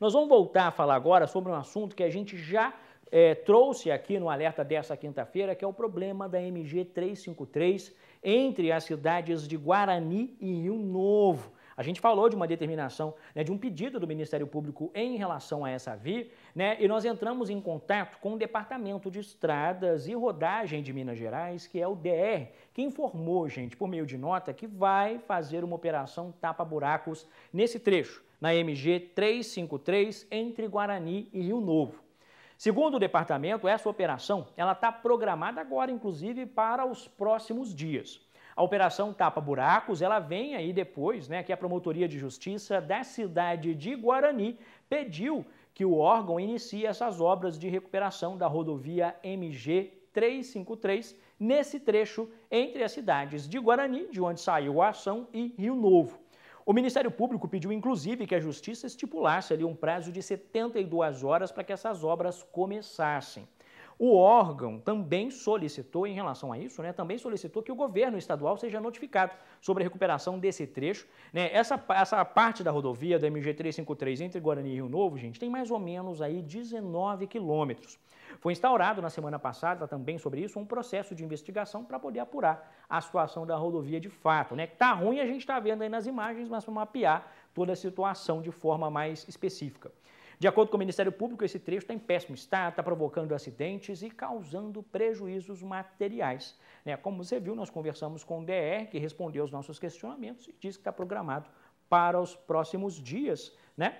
Nós vamos voltar a falar agora sobre um assunto que a gente já é, trouxe aqui no alerta dessa quinta-feira, que é o problema da MG 353 entre as cidades de Guarani e Rio Novo. A gente falou de uma determinação, né, de um pedido do Ministério Público em relação a essa via, né, e nós entramos em contato com o Departamento de Estradas e Rodagem de Minas Gerais, que é o DR, que informou, gente, por meio de nota, que vai fazer uma operação tapa-buracos nesse trecho, na MG 353, entre Guarani e Rio Novo. Segundo o departamento, essa operação ela está programada agora, inclusive, para os próximos dias. A operação Tapa Buracos, ela vem aí depois, né, que a Promotoria de Justiça da cidade de Guarani pediu que o órgão inicie essas obras de recuperação da rodovia MG 353 nesse trecho entre as cidades de Guarani, de onde saiu a ação, e Rio Novo. O Ministério Público pediu, inclusive, que a Justiça estipulasse ali um prazo de 72 horas para que essas obras começassem. O órgão também solicitou, em relação a isso, né, também solicitou que o governo estadual seja notificado sobre a recuperação desse trecho. Né? Essa, essa parte da rodovia da MG353 entre Guarani e Rio Novo, gente, tem mais ou menos aí 19 quilômetros. Foi instaurado na semana passada também sobre isso um processo de investigação para poder apurar a situação da rodovia de fato. Né? tá ruim, a gente está vendo aí nas imagens, mas para mapear toda a situação de forma mais específica. De acordo com o Ministério Público, esse trecho está em péssimo estado, está provocando acidentes e causando prejuízos materiais. Né? Como você viu, nós conversamos com o DR, que respondeu aos nossos questionamentos e disse que está programado para os próximos dias, né?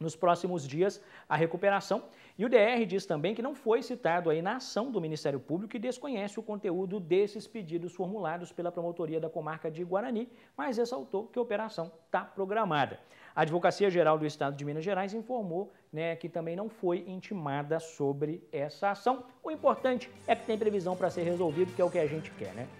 nos próximos dias a recuperação. E o DR diz também que não foi citado aí na ação do Ministério Público e desconhece o conteúdo desses pedidos formulados pela promotoria da comarca de Guarani, mas ressaltou que a operação está programada. A Advocacia Geral do Estado de Minas Gerais informou né, que também não foi intimada sobre essa ação. O importante é que tem previsão para ser resolvido, que é o que a gente quer, né?